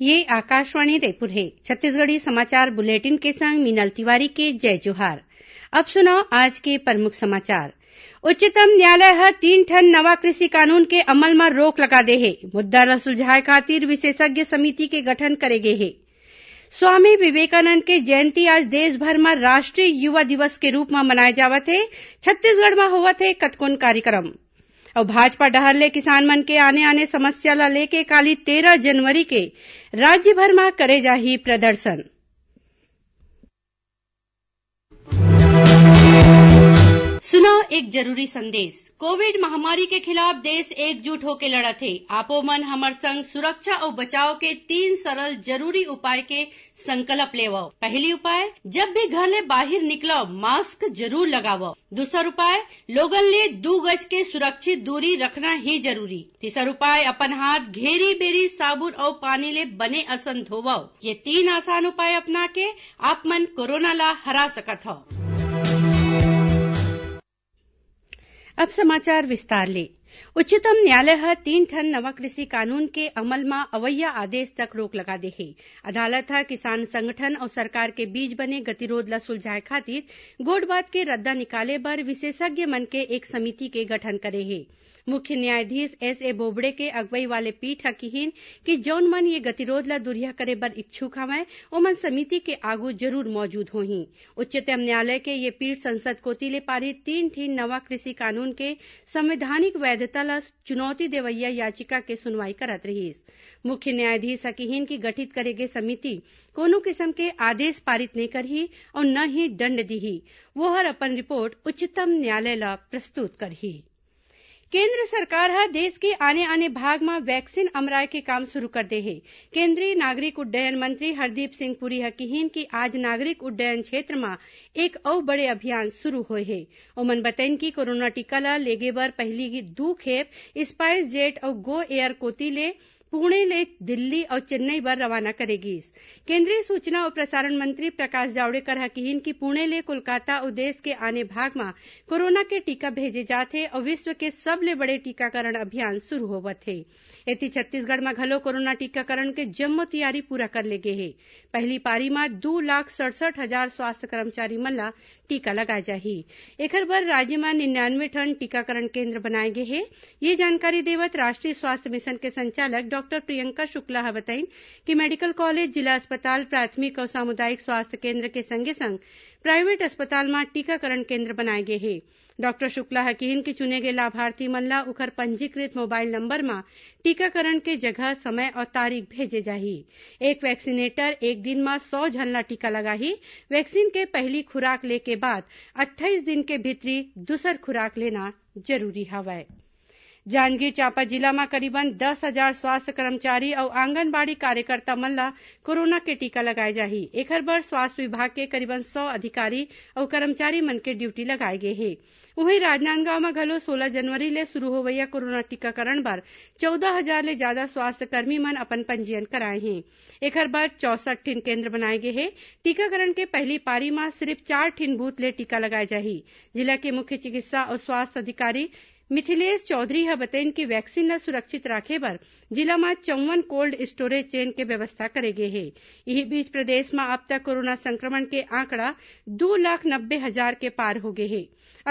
ये आकाशवाणी रायपुर है छत्तीसगढ़ी समाचार बुलेटिन के संग मीनल तिवारी के जय जोहार अब सुनो आज के प्रमुख समाचार उच्चतम न्यायालय हर तीन ठन नवा कृषि कानून के अमल में रोक लगा दे है मुद्दा न सुलझाए खातिर विशेषज्ञ समिति के गठन करे गये है स्वामी विवेकानंद के जयंती आज देशभर में राष्ट्रीय युवा दिवस के रूप में मनाये जावत है छत्तीसगढ़ में होवत थे कतकोन कार्यक्रम और भाजपा डहर ले किसान मन के आने आने समस्या ला लेके काली तेरह जनवरी के राज्यभर में करे जाही प्रदर्शन जरूरी संदेश कोविड महामारी के खिलाफ देश एकजुट होकर लड़ा थे मन हमार संग सुरक्षा और बचाव के तीन सरल जरूरी उपाय के संकल्प लेवाओ पहली उपाय जब भी घर ले बाहर निकलो मास्क जरूर लगाओ दूसर उपाय लोगन ले दो गज के सुरक्षित दूरी रखना ही जरूरी तीसर उपाय अपन हाथ घेरी बेरी साबुन और पानी ले बने असन धोवाओ ये तीन आसान उपाय अपना के आप मन कोरोना ला हरा सकत हो अब समाचार विस्तार ले उच्चतम न्यायालय ह तीन ठन नवा कृषि कानून के अमल में अवैया आदेश तक रोक लगा दे है अदालत ह किसान संगठन और सरकार के बीच बने गतिरोध ल सुलझाए खातिर गोठ के रद्दा निकाले बर विशेषज्ञ मन के एक समिति के गठन करे है मुख्य न्यायाधीश एस ए बोबड़े के अगुवाई वाले पीठ हकीन कि जौन मन ये गतिरोध ल दुरिया करे बर इच्छुक हवय मन समिति के आगू जरूर मौजूद होही उच्चतम न्यायालय के ये पीठ संसद कोती ले पारित तीन ठीन नवा कृषि कानून के संवैधानिक वैध वैधता चुनौती देवैया याचिका के सुनवाई करत रहीस मुख्य न्यायाधीश अकीहीन की गठित करे गे समिति कोनो किस्म के आदेश पारित कर करही और न ही दंड दीही वो हर अपन रिपोर्ट उच्चतम न्यायालय ल प्रस्तुत करही केंद्र सरकार ह देश के आने आने भाग में वैक्सीन अमराय के काम शुरू कर दे है केंद्रीय नागरिक उड्डयन मंत्री हरदीप सिंह पुरी हकीहीन की आज नागरिक उड्डयन क्षेत्र में एक और बड़े अभियान शुरू हुए है ओमन बतैन की कोरोना टीका ला लेगे बर पहली दू खेप स्पाइस जेट और गो एयर कोती ले पुणे ले दिल्ली और चेन्नई पर रवाना करेगी केंद्रीय सूचना और प्रसारण मंत्री प्रकाश जावड़ेकर हकीन कि पुणे ले कोलकाता और देश के आने भाग में कोरोना के टीका भेजे जाते और विश्व के सबले बड़े टीकाकरण अभियान शुरू हो थे एती छत्तीसगढ़ में घलो कोरोना टीकाकरण के जम्मो तैयारी पूरा कर ले गए है पहली पारी में दो लाख सड़सठ हजार स्वास्थ्य कर्मचारी मल्ला टीका लगाए जाही एक बार राज्य में निन्यानवे ठन टीकाकरण केन्द्र बनाए गए है ये जानकारी देवत राष्ट्रीय स्वास्थ्य मिशन के संचालक डॉ डॉक्टर प्रियंका शुक्ला है बताई कि मेडिकल कॉलेज जिला अस्पताल प्राथमिक और सामुदायिक स्वास्थ्य केन्द्र के संगे संग प्राइवेट अस्पताल में टीकाकरण केन्द्र बनाए गए हैं डॉक्टर शुक्ला ह किहिन कि चुने गए लाभार्थी मल्ला उखर पंजीकृत मोबाइल नंबर में टीकाकरण के जगह समय और तारीख भेजे जाही एक वैक्सीनेटर एक दिन में सौ झनला टीका टीका लगाही वैक्सीन के पहली खुराक ले के बाद अट्ठाईस दिन के भीतरी दूसर खुराक लेना जरूरी है जांजगीर चांपा जिला में करीबन दस हजार स्वास्थ्य कर्मचारी और आंगनबाड़ी कार्यकर्ता मन ला कोरोना के टीका लगाए जाही एक बर स्वास्थ्य विभाग के करीबन सौ अधिकारी और कर्मचारी मन के ड्यूटी लगाए गए है वहीं राजनांदगांव में घलो सोलह जनवरी ले शुरू होवइया कोरोना टीकाकरण बार चौदह हजार ले ज्यादा स्वास्थ्य कर्मी मन अपन पंजीयन कराए हैं एक बार चौसठ ठिन केन्द्र बनाए गए है टीकाकरण के पहली पारी में सिर्फ चार ठिन बूथ ले टीका लगाए जाही जिला के मुख्य चिकित्सा और स्वास्थ्य अधिकारी मिथिलेश चौधरी ह बतेन कि वैक्सीन न बर जिला બર चौवन कोल्ड स्टोरेज चेन के व्यवस्था करे કરેગે है इस बीच प्रदेश में अब तक कोरोना संक्रमण के आंकड़ा दो लाख नब्बे हजार के पार हो गए है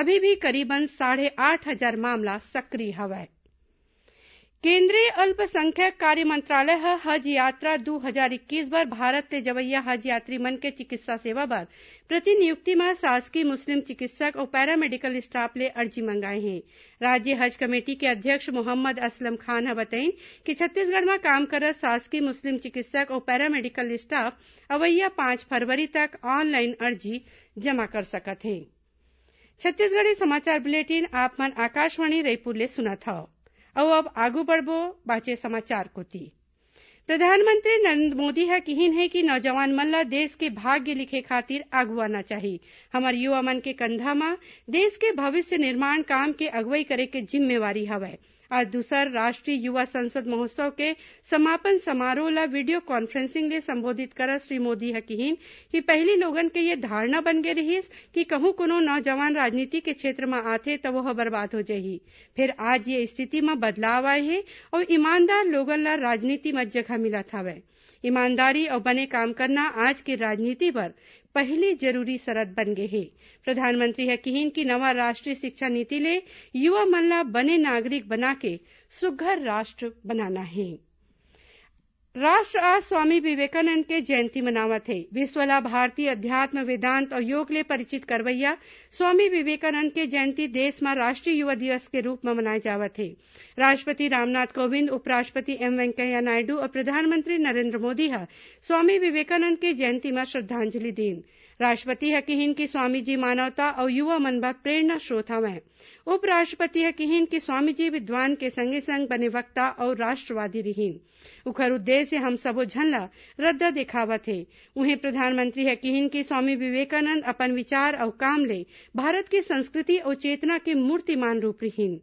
अभी भी करीबन साढ़े आठ हजार मामला सक्रिय हवय केंद्रीय अल्पसंख्यक कार्य मंत्रालय ह हज यात्रा दू हजार इक्कीस बर भारत ले जवइया हज यात्री मन के चिकित्सा सेवा बर प्रतिनियुक्ति म शासकीय मुस्लिम चिकित्सक अउ पैरा मेडिकल स्टाफ ले अर्जी मंगाए हे राज्य हज कमेटी के अध्यक्ष मोहम्मद असलम खान ह बतइन कि छत्तीसगढ़ म काम करत शासकीय मुस्लिम चिकित्सक अउ पैरा मेडिकल स्टाफ अवइया पांच फरवरी तक ऑनलाइन अर्जी जमा कर सकत हे छत्तीसगढ़ी समाचार बुलेटिन आप मन आकाशवाणी रायपुर ले अब आगु बढ़बो बाचे समाचार कोती प्रधानमंत्री नरेंद्र मोदी ह कीहिन है कि नौजवान मल्ला देश के भाग्य लिखे खातिर आगु आना चाहिए हमारे युवा मन के कंधा मा देश के भविष्य निर्माण काम के अगुवाई करे के जिम्मेवारी हवय आज दूसर राष्ट्रीय युवा संसद महोत्सव के समापन समारोह ला वीडियो कॉन्फ्रेंसिंग कॉन्फरन्सिंगले संबोधित कर श्री मोदी કહીન कि पहली लोगन के ये धारणा बन गई रही कि कहूं कोनो नौजवान राजनीति के क्षेत्र में आते तो वह बर्बाद हो जही फिर आज ये स्थिति में बदलाव आये है और ईमानदार लोगन ला राजनीति में जगह मिला था वह ईमानदारी और बने काम करना आज की राजनीति पर पहली जरूरी शरत बन गए है प्रधानमंत्री ह किहिन कि नवा राष्ट्रीय शिक्षा नीति ले युवा मल्ला बने नागरिक बना के सुघर राष्ट्र बनाना है राष्ट्र आज स्वामी विवेकानंद के जयंती मनावत थे विश्वला भारतीय अध्यात्म वेदांत और योग ले परिचित करवैया स्वामी विवेकानंद के जयंती देश में राष्ट्रीय युवा दिवस के रूप में मनाए जावत थे राष्ट्रपति रामनाथ कोविंद उपराष्ट्रपति एम वेंकैया नायडू और प्रधानमंत्री नरेंद्र मोदी स्वामी विवेकानंद के जयंती में श्रद्धांजलि दी राष्ट्रपति है कि की स्वामी जी मानवता और युवा मन भर प्रेरणा स्रोत हवं उपराष्ट्रपति है ह कि हिन कि विद्वान के संगे संग बने वक्ता और राष्ट्रवादी रहीन उखर उद्देश्य हम सबो झनला रद्दा दिखावा थे उन्हें प्रधानमंत्री है कि हिन स्वामी विवेकानंद अपन विचार और काम ले भारत की संस्कृति और चेतना के मूर्तिमान रूप रहीन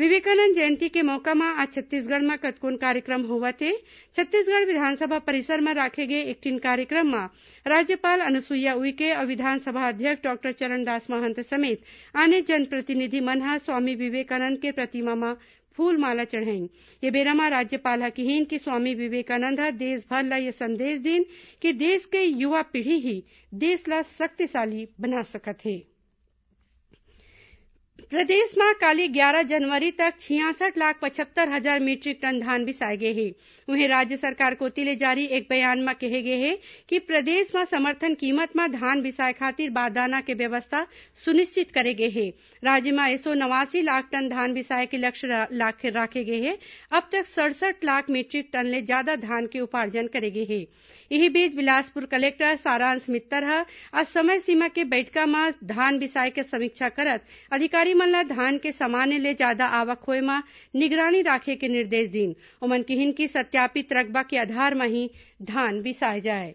विवेकानंद जयंती के मौका में आज छत्तीसगढ़ में कतकोन कार्यक्रम हुआ थे छत्तीसगढ़ विधानसभा परिसर में राखे गए एक टीन कार्यक्रम में राज्यपाल अनुसुईया उइके और विधानसभा अध्यक्ष डॉक्टर चरणदास महंत समेत अन्य जनप्रतिनिधि मनहा स्वामी विवेकानंद के प्रतिमा में फूल माला चढ़ाई ये बेरामा राज्यपाल हकीन की स्वामी विवेकानंद देश भर ला यह संदेश दिन कि देश के युवा पीढ़ी ही देश ला शक्तिशाली बना सकत है में કાલે ग्यारह जनवरी तक छियासठ लाख पचहत्तर हजार मीट्रिक टन धान बिसाए गए है वहीं राज्य सरकार को तिले जारी एक बयान में कहे गए है कि प्रदेश में समर्थन कीमत में धान बिसाए खातिर बारदाना के व्यवस्था सुनिश्चित करे गए है में એસો नवासी लाख टन धान बिसाए के लक्ष्य रखे गए हैं अब तक सड़सठ लाख मीट्रिक टन ले ज्यादा धान के उपार्जन करे गए हैं यही बीच बिलासपुर कलेक्टर सारांश मित्तर आज समय सीमा के बैठका में धान बिसाए की समीक्षा करत अधिकारी मल्ला धान के सामान्य ले ज्यादा आवक होयમાં निगरानी राखे के निर्देश दीन उमन किहिन की सत्यापित रकबा के आधार में ही धान बिसाए जाए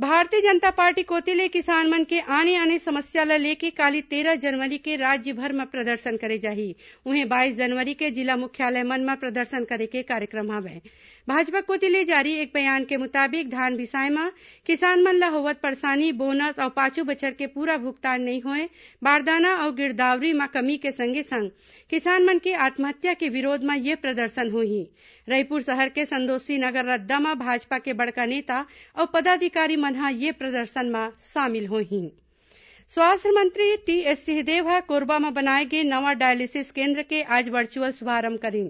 भारतीय जनता पार्टी कोतिले किसान मन के आने आने समस्या ल लेके काली तेरह जनवरी के राज्यभर में प्रदर्शन करे जाही उन्हें बाईस जनवरी के जिला मुख्यालय मन में प्रदर्शन करे के कार्यक्रम हवे भाजपा कोती ले जारी एक बयान के मुताबिक धान बिसाए में किसान मन ल होवत परसानी बोनस और पाछू बछर के पूरा भुगतान नहीं होय बारदाना और गिरदावरी में कमी के संगे संग किसान मन की आत्महत्या के विरोध में ये प्रदर्शन हुई रायपुर शहर के संदोषी नगर रद्दा में भाजपा के बड़का नेता और पदाधिकारी मन ये प्रदर्शन शामिल सामिल स्वास्थ्य मंत्री मंतरी टीएस सिंहदेव कोरबा में बनाए गए नवा डायलिसिस केंद्र के आज वर्चुअल शुभारंभ करें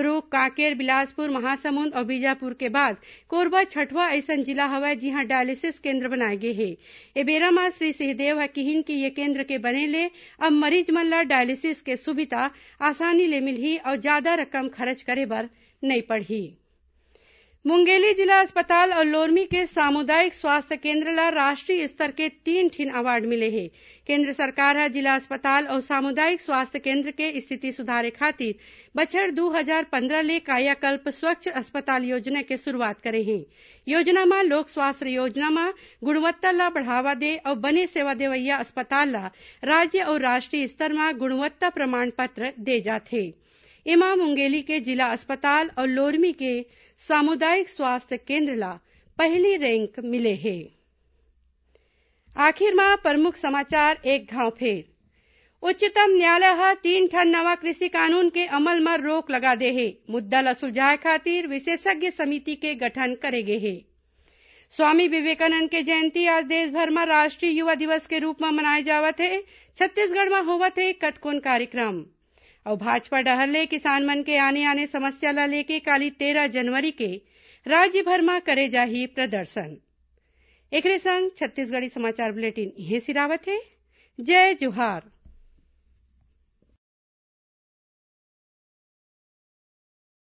दुर्ग कांकेर बिलासपुर महासमुंद और बीजापुर के बाद कोरबा छठवा ऐसा जिला हवा जहां डायलिसिस केंद्र बनाए गए है ए बेरा श्री सिंहदेव ह किहिन कि ये केंद्र के बने ले अब मरीज मल्ला डायलिसिस के सुविधा आसानी ले मिली और ज्यादा रकम खर्च करे बर नहीं पढ़ी मुंगेली जिला अस्पताल और लोरमी के सामुदायिक स्वास्थ्य केंद्र ला राष्ट्रीय स्तर के तीन ठिन अवार्ड मिले हैं केंद्र सरकार है जिला अस्पताल और सामुदायिक स्वास्थ्य केंद्र के स्थिति सुधारे खातिर बछर 2015 हजार ले कायाकल्प स्वच्छ अस्पताल योजना के शुरूआत करे हैं योजना में लोक स्वास्थ्य योजना में गुणवत्ता ला बढ़ावा दे और बने सेवा देवैया अस्पताल ला राज्य और राष्ट्रीय स्तर में गुणवत्ता प्रमाण पत्र दे जाते हैं इमाम मुंगेली के जिला अस्पताल और लोरमी के सामुदायिक स्वास्थ्य केंद्र ला पहली रैंक मिले है आखिर मां प्रमुख समाचार एक घाव फेर उच्चतम न्यायालय तीन ठन नवा कृषि कानून के अमल में रोक लगा दे है मुद्दा ल सुलझाए खातिर विशेषज्ञ समिति के गठन करे गे है स्वामी विवेकानंद के जयंती आज देश भर में राष्ट्रीय युवा दिवस के रूप में मनाये जावत है छत्तीसगढ़ में होवत है कटकोन कार्यक्रम अउ भाजपा डहर ले किसान मन के आने आने समस्या ला लेके काली तेरह जनवरी के राज्य भर में करे जाही प्रदर्शन एक संग छत्तीसगढ़ी समाचार बुलेटिन इहें सिरावत है जय जोहार